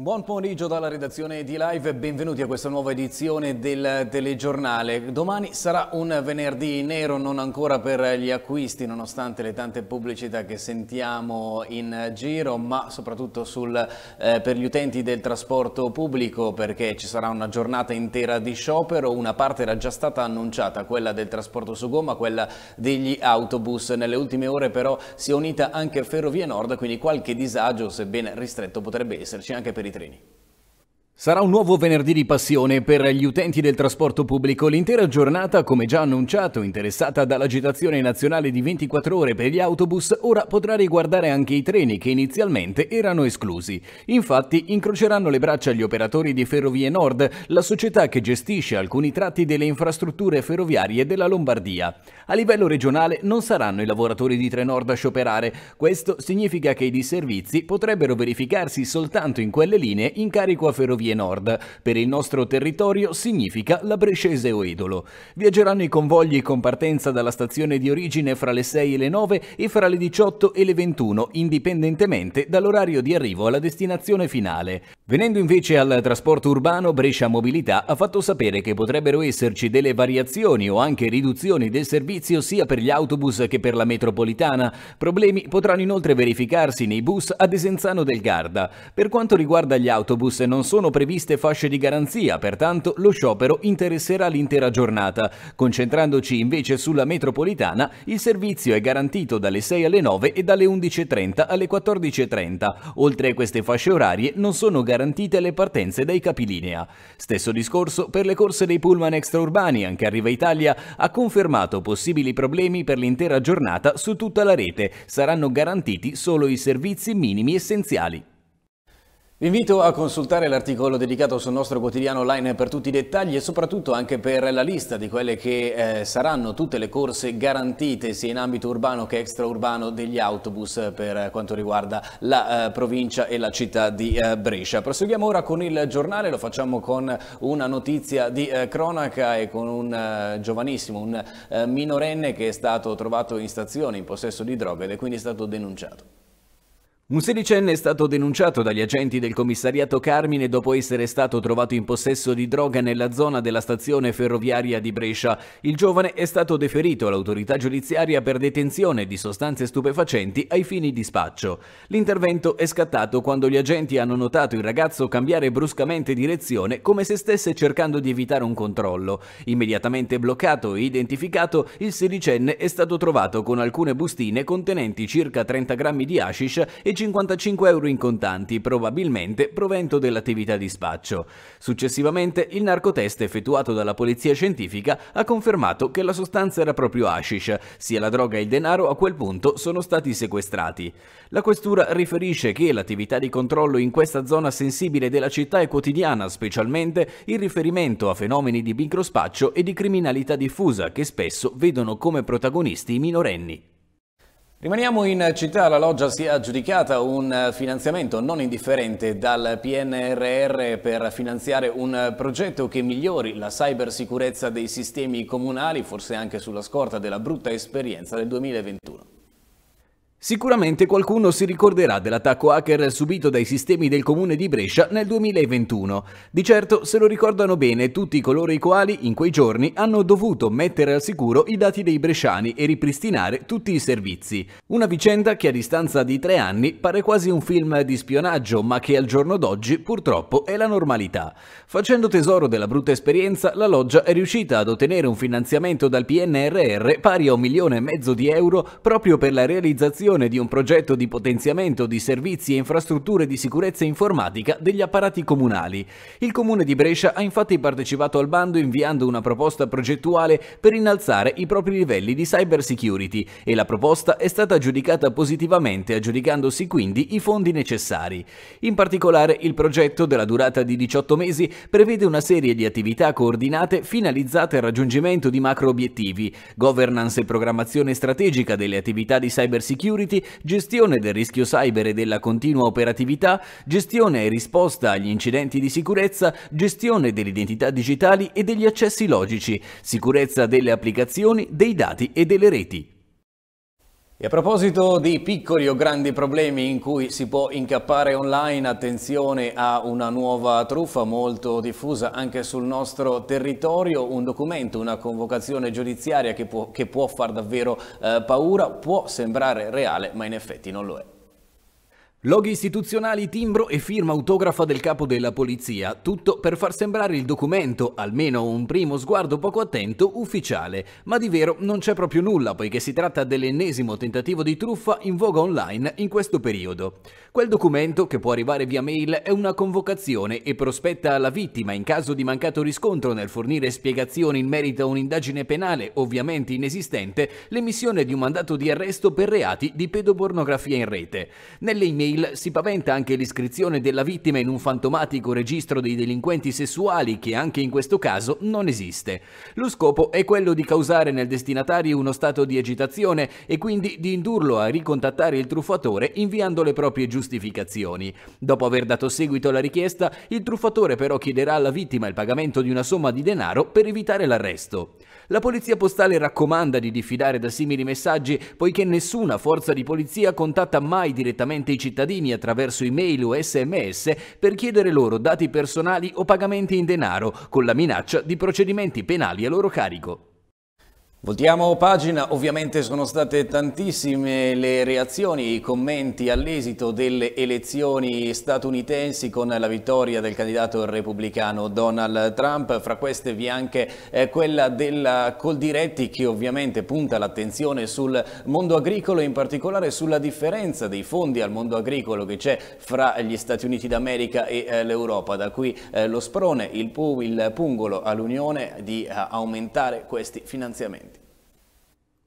Buon pomeriggio dalla redazione di Live, benvenuti a questa nuova edizione del telegiornale. Domani sarà un venerdì nero, non ancora per gli acquisti, nonostante le tante pubblicità che sentiamo in giro, ma soprattutto sul, eh, per gli utenti del trasporto pubblico, perché ci sarà una giornata intera di sciopero. Una parte era già stata annunciata, quella del trasporto su gomma, quella degli autobus. Nelle ultime ore però si è unita anche Ferrovie Nord, quindi qualche disagio, sebbene ristretto, potrebbe esserci anche per i negeri ini Sarà un nuovo venerdì di passione per gli utenti del trasporto pubblico. L'intera giornata, come già annunciato, interessata dall'agitazione nazionale di 24 ore per gli autobus, ora potrà riguardare anche i treni che inizialmente erano esclusi. Infatti, incroceranno le braccia gli operatori di Ferrovie Nord, la società che gestisce alcuni tratti delle infrastrutture ferroviarie della Lombardia. A livello regionale non saranno i lavoratori di Trenord a scioperare. Questo significa che i disservizi potrebbero verificarsi soltanto in quelle linee in carico a Ferrovie Italia Nord. Per il nostro territorio significa la brescia Oedolo. Viaggeranno i convogli con partenza dalla stazione di origine fra le 6 e le 9 e fra le 18 e le 21, indipendentemente dall'orario di arrivo alla destinazione finale. Venendo invece al trasporto urbano, Brescia Mobilità ha fatto sapere che potrebbero esserci delle variazioni o anche riduzioni del servizio sia per gli autobus che per la metropolitana. Problemi potranno inoltre verificarsi nei bus ad Esenzano del Garda. Per quanto riguarda gli autobus, non sono previste fasce di garanzia, pertanto lo sciopero interesserà l'intera giornata. Concentrandoci invece sulla metropolitana, il servizio è garantito dalle 6 alle 9 e dalle 11.30 alle 14.30. Oltre a queste fasce orarie non sono garantite le partenze dai capilinea. Stesso discorso per le corse dei pullman extraurbani, anche Arriva Italia ha confermato possibili problemi per l'intera giornata su tutta la rete. Saranno garantiti solo i servizi minimi essenziali. Vi invito a consultare l'articolo dedicato sul nostro quotidiano online per tutti i dettagli e soprattutto anche per la lista di quelle che eh, saranno tutte le corse garantite sia in ambito urbano che extraurbano degli autobus per eh, quanto riguarda la eh, provincia e la città di eh, Brescia. Proseguiamo ora con il giornale, lo facciamo con una notizia di eh, cronaca e con un eh, giovanissimo, un minorenne che è stato trovato in stazione in possesso di droga ed è quindi stato denunciato. Un sedicenne è stato denunciato dagli agenti del commissariato Carmine dopo essere stato trovato in possesso di droga nella zona della stazione ferroviaria di Brescia. Il giovane è stato deferito all'autorità giudiziaria per detenzione di sostanze stupefacenti ai fini di spaccio. L'intervento è scattato quando gli agenti hanno notato il ragazzo cambiare bruscamente direzione come se stesse cercando di evitare un controllo. Immediatamente bloccato e identificato, il sedicenne è stato trovato con alcune bustine contenenti circa 30 grammi di hashish e 55 euro in contanti, probabilmente provento dell'attività di spaccio. Successivamente il narcotest effettuato dalla polizia scientifica ha confermato che la sostanza era proprio hashish, sia la droga e il denaro a quel punto sono stati sequestrati. La questura riferisce che l'attività di controllo in questa zona sensibile della città è quotidiana, specialmente in riferimento a fenomeni di microspaccio e di criminalità diffusa che spesso vedono come protagonisti i minorenni. Rimaniamo in città, la loggia si è aggiudicata un finanziamento non indifferente dal PNRR per finanziare un progetto che migliori la cybersicurezza dei sistemi comunali, forse anche sulla scorta della brutta esperienza del 2021. Sicuramente qualcuno si ricorderà dell'attacco hacker subito dai sistemi del comune di Brescia nel 2021. Di certo se lo ricordano bene tutti coloro i quali in quei giorni hanno dovuto mettere al sicuro i dati dei bresciani e ripristinare tutti i servizi. Una vicenda che a distanza di tre anni pare quasi un film di spionaggio ma che al giorno d'oggi purtroppo è la normalità. Facendo tesoro della brutta esperienza la loggia è riuscita ad ottenere un finanziamento dal PNRR pari a un milione e mezzo di euro proprio per la realizzazione realizzazione di un progetto di potenziamento di servizi e infrastrutture di sicurezza informatica degli apparati comunali. Il Comune di Brescia ha infatti partecipato al bando inviando una proposta progettuale per innalzare i propri livelli di cyber security e la proposta è stata giudicata positivamente aggiudicandosi quindi i fondi necessari. In particolare il progetto della durata di 18 mesi prevede una serie di attività coordinate finalizzate al raggiungimento di macro obiettivi, governance e programmazione strategica delle attività di cyber security security, gestione del rischio cyber e della continua operatività, gestione e risposta agli incidenti di sicurezza, gestione delle identità digitali e degli accessi logici, sicurezza delle applicazioni, dei dati e delle reti. E a proposito di piccoli o grandi problemi in cui si può incappare online, attenzione a una nuova truffa molto diffusa anche sul nostro territorio, un documento, una convocazione giudiziaria che può, che può far davvero eh, paura, può sembrare reale ma in effetti non lo è. Loghi istituzionali, timbro e firma autografa del capo della polizia, tutto per far sembrare il documento, almeno un primo sguardo poco attento, ufficiale, ma di vero non c'è proprio nulla poiché si tratta dell'ennesimo tentativo di truffa in voga online in questo periodo. Quel documento, che può arrivare via mail, è una convocazione e prospetta alla vittima in caso di mancato riscontro nel fornire spiegazioni in merito a un'indagine penale ovviamente inesistente, l'emissione di un mandato di arresto per reati di pedopornografia in rete. Nelle email Gale si paventa anche l'iscrizione della vittima in un fantomatico registro dei delinquenti sessuali che anche in questo caso non esiste. Lo scopo è quello di causare nel destinatario uno stato di agitazione e quindi di indurlo a ricontattare il truffatore inviando le proprie giustificazioni. Dopo aver dato seguito alla richiesta, il truffatore però chiederà alla vittima il pagamento di una somma di denaro per evitare l'arresto. La polizia postale raccomanda di diffidare da simili messaggi poiché nessuna forza di polizia contatta mai direttamente i cittadini attraverso email o sms per chiedere loro dati personali o pagamenti in denaro con la minaccia di procedimenti penali a loro carico. Voltiamo pagina, ovviamente sono state tantissime le reazioni, i commenti all'esito delle elezioni statunitensi con la vittoria del candidato repubblicano Donald Trump, fra queste vi è anche eh, quella della Coldiretti che ovviamente punta l'attenzione sul mondo agricolo e in particolare sulla differenza dei fondi al mondo agricolo che c'è fra gli Stati Uniti d'America e eh, l'Europa, da qui eh, lo sprone il, pu il pungolo all'Unione di eh, aumentare questi finanziamenti.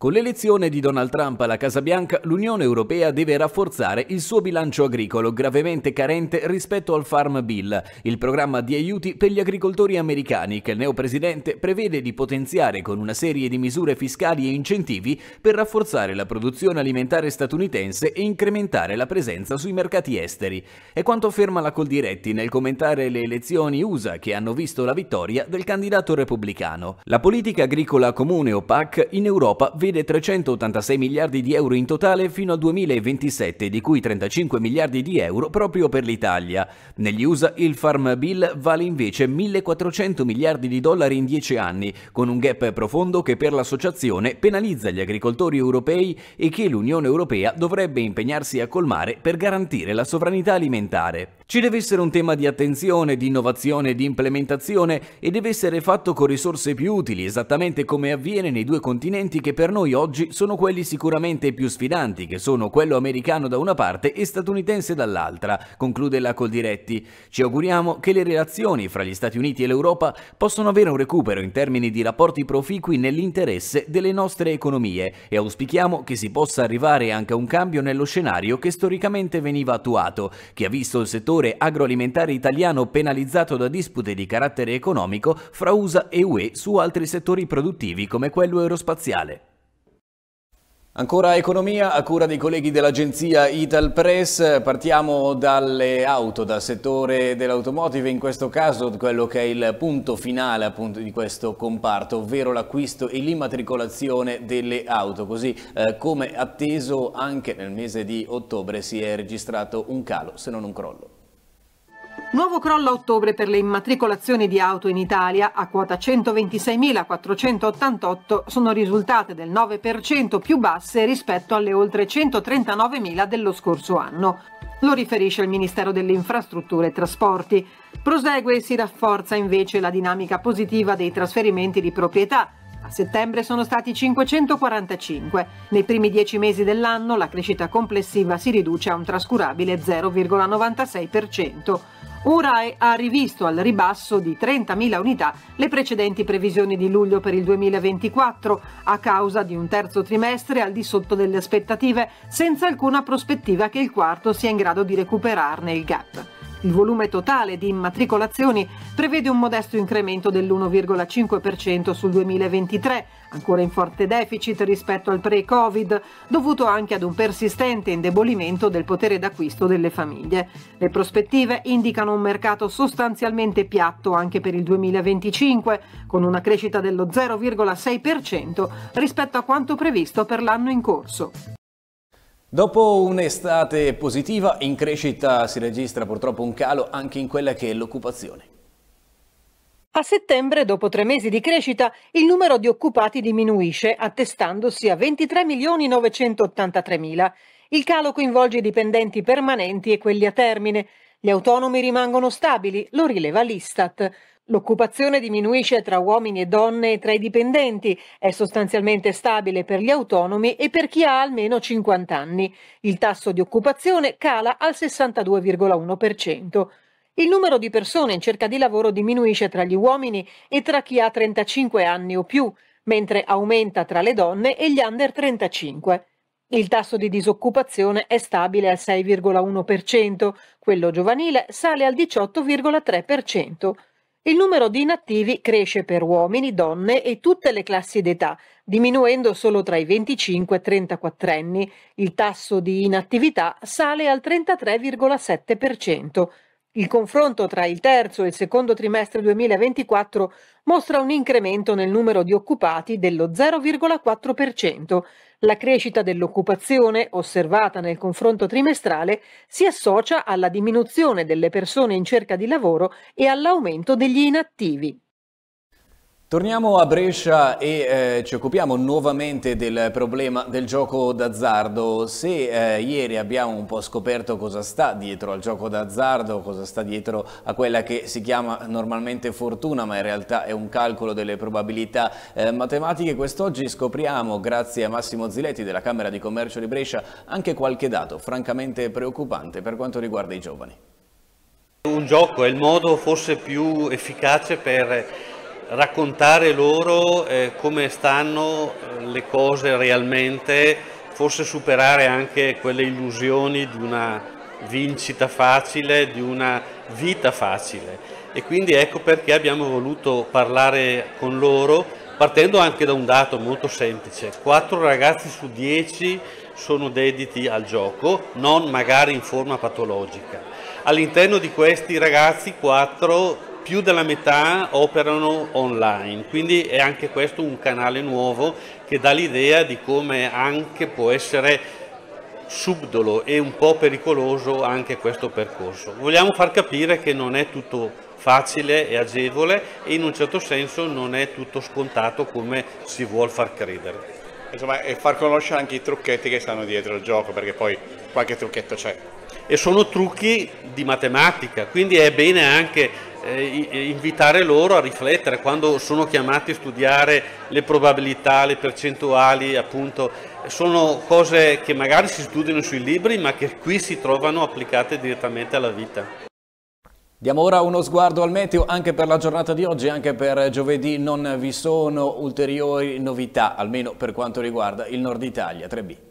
Con l'elezione di Donald Trump alla Casa Bianca, l'Unione Europea deve rafforzare il suo bilancio agricolo, gravemente carente rispetto al Farm Bill, il programma di aiuti per gli agricoltori americani che il neopresidente prevede di potenziare con una serie di misure fiscali e incentivi per rafforzare la produzione alimentare statunitense e incrementare la presenza sui mercati esteri. È quanto afferma la Coldiretti nel commentare le elezioni USA che hanno visto la vittoria del candidato repubblicano. La politica agricola comune o PAC in Europa vede prevede 386 miliardi di euro in totale fino al 2027, di cui 35 miliardi di euro proprio per l'Italia. Negli USA il Farm Bill vale invece 1.400 miliardi di dollari in 10 anni, con un gap profondo che per l'associazione penalizza gli agricoltori europei e che l'Unione Europea dovrebbe impegnarsi a colmare per garantire la sovranità alimentare. Ci deve essere un tema di attenzione, di innovazione e di implementazione e deve essere fatto con risorse più utili, esattamente come avviene nei due continenti che per noi oggi sono quelli sicuramente più sfidanti, che sono quello americano da una parte e statunitense dall'altra, conclude la Coldiretti. Ci auguriamo che le relazioni fra gli Stati Uniti e l'Europa possano avere un recupero in termini di rapporti proficui nell'interesse delle nostre economie e auspichiamo che si possa arrivare anche a un cambio nello scenario che storicamente veniva attuato, che ha visto il settore settore agroalimentare italiano penalizzato da dispute di carattere economico fra USA e UE su altri settori produttivi come quello aerospaziale. Ancora economia a cura dei colleghi dell'agenzia Italpress, partiamo dalle auto, dal settore dell'automotive, in questo caso quello che è il punto finale appunto di questo comparto, ovvero l'acquisto e l'immatricolazione delle auto, così eh, come atteso anche nel mese di ottobre si è registrato un calo se non un crollo. Nuovo crollo a ottobre per le immatricolazioni di auto in Italia, a quota 126.488 sono risultate del 9% più basse rispetto alle oltre 139.000 dello scorso anno. Lo riferisce il Ministero delle Infrastrutture e Trasporti. Prosegue e si rafforza invece la dinamica positiva dei trasferimenti di proprietà, a settembre sono stati 545. Nei primi dieci mesi dell'anno la crescita complessiva si riduce a un trascurabile 0,96%. URAE ha rivisto al ribasso di 30.000 unità le precedenti previsioni di luglio per il 2024 a causa di un terzo trimestre al di sotto delle aspettative senza alcuna prospettiva che il quarto sia in grado di recuperarne il gap. Il volume totale di immatricolazioni prevede un modesto incremento dell'1,5% sul 2023, ancora in forte deficit rispetto al pre-Covid, dovuto anche ad un persistente indebolimento del potere d'acquisto delle famiglie. Le prospettive indicano un mercato sostanzialmente piatto anche per il 2025, con una crescita dello 0,6% rispetto a quanto previsto per l'anno in corso. Dopo un'estate positiva, in crescita si registra purtroppo un calo anche in quella che è l'occupazione. A settembre, dopo tre mesi di crescita, il numero di occupati diminuisce, attestandosi a 23.983.000. Il calo coinvolge i dipendenti permanenti e quelli a termine. Gli autonomi rimangono stabili, lo rileva l'Istat. L'occupazione diminuisce tra uomini e donne e tra i dipendenti, è sostanzialmente stabile per gli autonomi e per chi ha almeno 50 anni. Il tasso di occupazione cala al 62,1%. Il numero di persone in cerca di lavoro diminuisce tra gli uomini e tra chi ha 35 anni o più, mentre aumenta tra le donne e gli under 35. Il tasso di disoccupazione è stabile al 6,1%, quello giovanile sale al 18,3%. Il numero di inattivi cresce per uomini, donne e tutte le classi d'età, diminuendo solo tra i 25 e i 34 anni. Il tasso di inattività sale al 33,7%. Il confronto tra il terzo e il secondo trimestre 2024 mostra un incremento nel numero di occupati dello 0,4%. La crescita dell'occupazione, osservata nel confronto trimestrale, si associa alla diminuzione delle persone in cerca di lavoro e all'aumento degli inattivi. Torniamo a Brescia e eh, ci occupiamo nuovamente del problema del gioco d'azzardo. Se eh, ieri abbiamo un po' scoperto cosa sta dietro al gioco d'azzardo, cosa sta dietro a quella che si chiama normalmente fortuna, ma in realtà è un calcolo delle probabilità eh, matematiche, quest'oggi scopriamo, grazie a Massimo Ziletti della Camera di Commercio di Brescia, anche qualche dato francamente preoccupante per quanto riguarda i giovani. Un gioco è il modo forse più efficace per raccontare loro eh, come stanno eh, le cose realmente, forse superare anche quelle illusioni di una vincita facile, di una vita facile. E quindi ecco perché abbiamo voluto parlare con loro, partendo anche da un dato molto semplice. Quattro ragazzi su dieci sono dediti al gioco, non magari in forma patologica. All'interno di questi ragazzi 4 più della metà operano online, quindi è anche questo un canale nuovo che dà l'idea di come anche può essere subdolo e un po' pericoloso anche questo percorso. Vogliamo far capire che non è tutto facile e agevole e in un certo senso non è tutto scontato come si vuol far credere. Insomma, e far conoscere anche i trucchetti che stanno dietro il gioco, perché poi qualche trucchetto c'è. E sono trucchi di matematica, quindi è bene anche eh, invitare loro a riflettere quando sono chiamati a studiare le probabilità, le percentuali, appunto, sono cose che magari si studiano sui libri ma che qui si trovano applicate direttamente alla vita. Diamo ora uno sguardo al meteo anche per la giornata di oggi, anche per giovedì non vi sono ulteriori novità, almeno per quanto riguarda il nord Italia. 3B.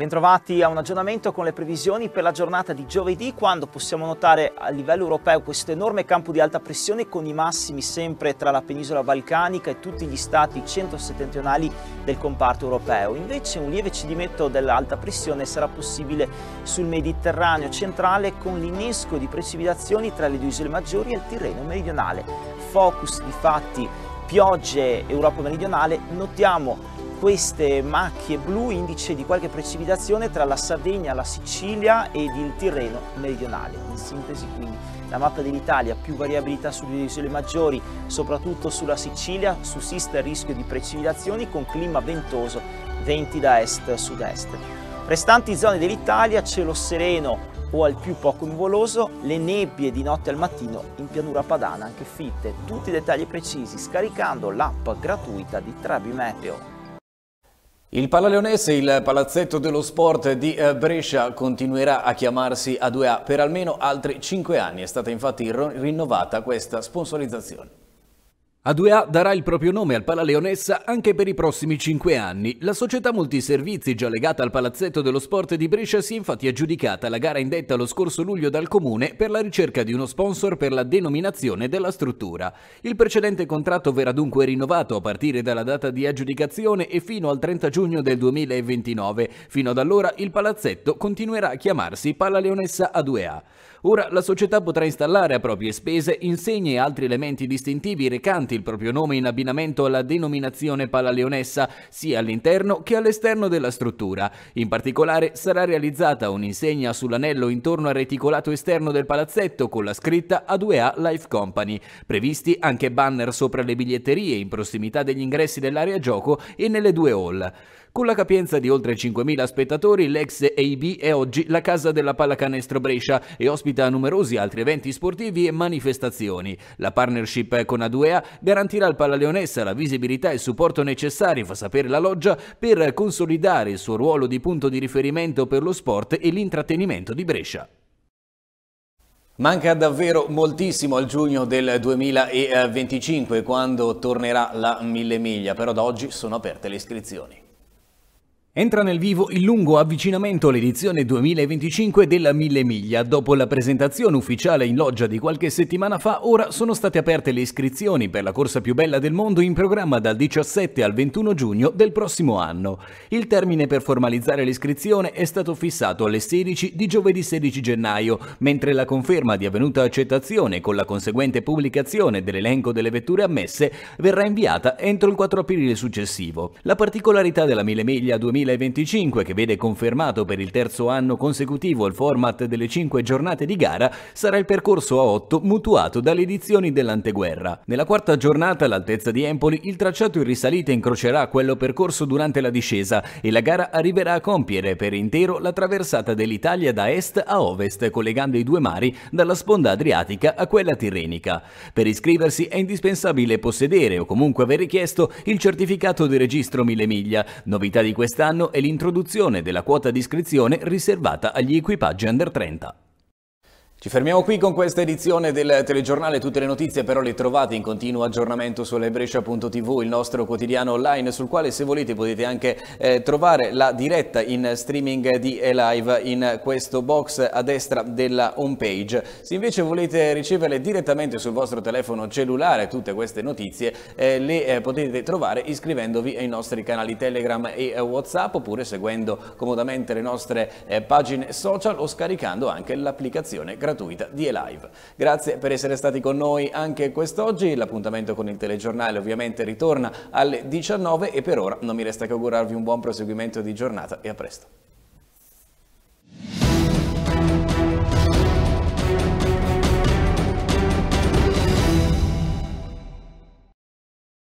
Bentrovati a un aggiornamento con le previsioni per la giornata di giovedì quando possiamo notare a livello europeo questo enorme campo di alta pressione con i massimi sempre tra la penisola balcanica e tutti gli stati centro-settentrionali del comparto europeo. Invece un lieve cedimento dell'alta pressione sarà possibile sul Mediterraneo centrale con l'innesco di precipitazioni tra le due isole maggiori e il Tirreno meridionale. Focus di fatti piogge Europa meridionale, notiamo queste macchie blu indice di qualche precipitazione tra la Sardegna, la Sicilia ed il Tirreno meridionale. In sintesi quindi la mappa dell'Italia, più variabilità sulle isole maggiori, soprattutto sulla Sicilia, sussiste il rischio di precipitazioni con clima ventoso, venti da est-sud-est. Restanti zone dell'Italia, cielo sereno o al più poco nuvoloso, le nebbie di notte al mattino in pianura padana, anche fitte. Tutti i dettagli precisi scaricando l'app gratuita di Trabi Meteo. Il Pallaleonese, il palazzetto dello sport di eh, Brescia, continuerà a chiamarsi A2A per almeno altri 5 anni. È stata infatti rinnovata questa sponsorizzazione. A2A darà il proprio nome al Pala Leonessa anche per i prossimi cinque anni. La società multiservizi già legata al Palazzetto dello Sport di Brescia si è infatti aggiudicata la gara indetta lo scorso luglio dal Comune per la ricerca di uno sponsor per la denominazione della struttura. Il precedente contratto verrà dunque rinnovato a partire dalla data di aggiudicazione e fino al 30 giugno del 2029. Fino ad allora il Palazzetto continuerà a chiamarsi Pala Leonessa A2A. Ora la società potrà installare a proprie spese insegne e altri elementi distintivi recanti il proprio nome in abbinamento alla denominazione Palaleonessa, sia all'interno che all'esterno della struttura. In particolare sarà realizzata un'insegna sull'anello intorno al reticolato esterno del palazzetto con la scritta A2A Life Company. Previsti anche banner sopra le biglietterie in prossimità degli ingressi dell'area gioco e nelle due hall. Con la capienza di oltre 5.000 spettatori, l'ex AB è oggi la casa della pallacanestro Brescia e ospita numerosi altri eventi sportivi e manifestazioni. La partnership con A2A garantirà al Pallaleonessa la visibilità e il supporto necessari, fa sapere la loggia, per consolidare il suo ruolo di punto di riferimento per lo sport e l'intrattenimento di Brescia. Manca davvero moltissimo al giugno del 2025 quando tornerà la Mille Miglia, però da oggi sono aperte le iscrizioni. Entra nel vivo il lungo avvicinamento all'edizione 2025 della Mille Miglia. Dopo la presentazione ufficiale in loggia di qualche settimana fa, ora sono state aperte le iscrizioni per la corsa più bella del mondo in programma dal 17 al 21 giugno del prossimo anno. Il termine per formalizzare l'iscrizione è stato fissato alle 16 di giovedì 16 gennaio, mentre la conferma di avvenuta accettazione con la conseguente pubblicazione dell'elenco delle vetture ammesse verrà inviata entro il 4 aprile successivo. La particolarità della Mille Miglia 2025 2025, che vede confermato per il terzo anno consecutivo il format delle 5 giornate di gara, sarà il percorso a 8 mutuato dalle edizioni dell'anteguerra. Nella quarta giornata, all'altezza di Empoli, il tracciato in risalita incrocerà quello percorso durante la discesa e la gara arriverà a compiere per intero la traversata dell'Italia da est a ovest, collegando i due mari dalla sponda adriatica a quella tirrenica. Per iscriversi è indispensabile possedere o comunque aver richiesto il certificato di registro 1000 miglia, novità di quest'anno quest'anno è l'introduzione della quota di iscrizione riservata agli equipaggi under 30. Ci fermiamo qui con questa edizione del telegiornale, tutte le notizie però le trovate in continuo aggiornamento su lebrescia.tv, il nostro quotidiano online sul quale se volete potete anche eh, trovare la diretta in streaming di eLive in questo box a destra della home page. Se invece volete riceverle direttamente sul vostro telefono cellulare tutte queste notizie eh, le eh, potete trovare iscrivendovi ai nostri canali Telegram e eh, Whatsapp oppure seguendo comodamente le nostre eh, pagine social o scaricando anche l'applicazione gratuita gratuita di eLive. Grazie per essere stati con noi anche quest'oggi, l'appuntamento con il telegiornale ovviamente ritorna alle 19 e per ora non mi resta che augurarvi un buon proseguimento di giornata e a presto.